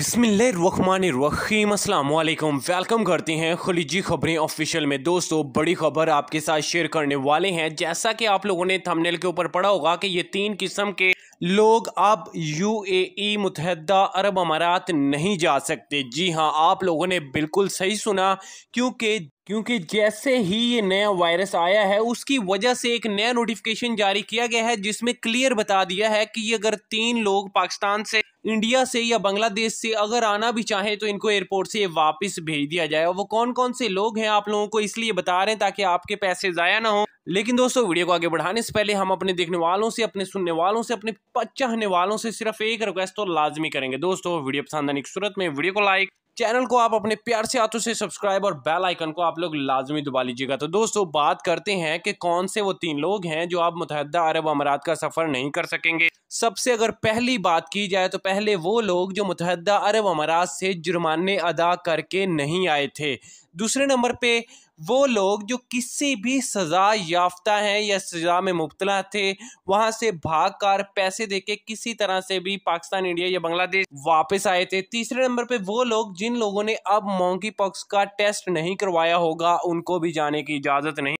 बिसमीम अल्लाम वेलकम करते हैं खलीजी खबरें ऑफिशियल में दोस्तों बड़ी खबर आपके साथ शेयर करने वाले हैं जैसा कि आप लोगों ने थंबनेल के ऊपर पढ़ा होगा कि ये तीन किस्म के लोग अब यू ए e, मुतहदा अरब अमारात नहीं जा सकते जी हाँ आप लोगों ने बिल्कुल सही सुना क्योंकि क्योंकि जैसे ही ये नया वायरस आया है उसकी वजह से एक नया नोटिफिकेशन जारी किया गया है जिसमें क्लियर बता दिया है कि अगर तीन लोग पाकिस्तान से इंडिया से या बांग्लादेश से अगर आना भी चाहे तो इनको एयरपोर्ट से वापस भेज दिया जाए वो कौन कौन से लोग हैं आप लोगों को इसलिए बता रहे हैं ताकि आपके पैसे ज़ाया ना हो लेकिन दोस्तों वीडियो को आगे बढ़ाने से पहले हम अपने देखने वालों से अपने सुनने वालों से अपने चाहने वालों से सिर्फ एक रिक्वेस्ट तो लाजमी करेंगे दोस्तों वीडियो पसंद आने की सूरत में वीडियो को लाइक चैनल को आप अपने प्यार से हाथों से सब्सक्राइब और बेल आइकन को आप लोग लाजमी दबा लीजिएगा तो दोस्तों बात करते हैं कि कौन से वो तीन लोग हैं जो आप मुतहदा अरब अमारात का सफ़र नहीं कर सकेंगे सबसे अगर पहली बात की जाए तो पहले वो लोग जो मुतहदा अरब अमारात से जुर्माने अदा करके नहीं आए थे दूसरे नंबर पे वो लोग जो किसी भी सज़ा याफ्ता हैं या सज़ा में मुबतला थे वहाँ से भाग कर पैसे दे के किसी तरह से भी पाकिस्तान इंडिया या बांग्लादेश वापस आए थे तीसरे नंबर पे वो लोग जिन लोगों ने अब मॉन्की पॉक्स का टेस्ट नहीं करवाया होगा उनको भी जाने की इजाज़त नहीं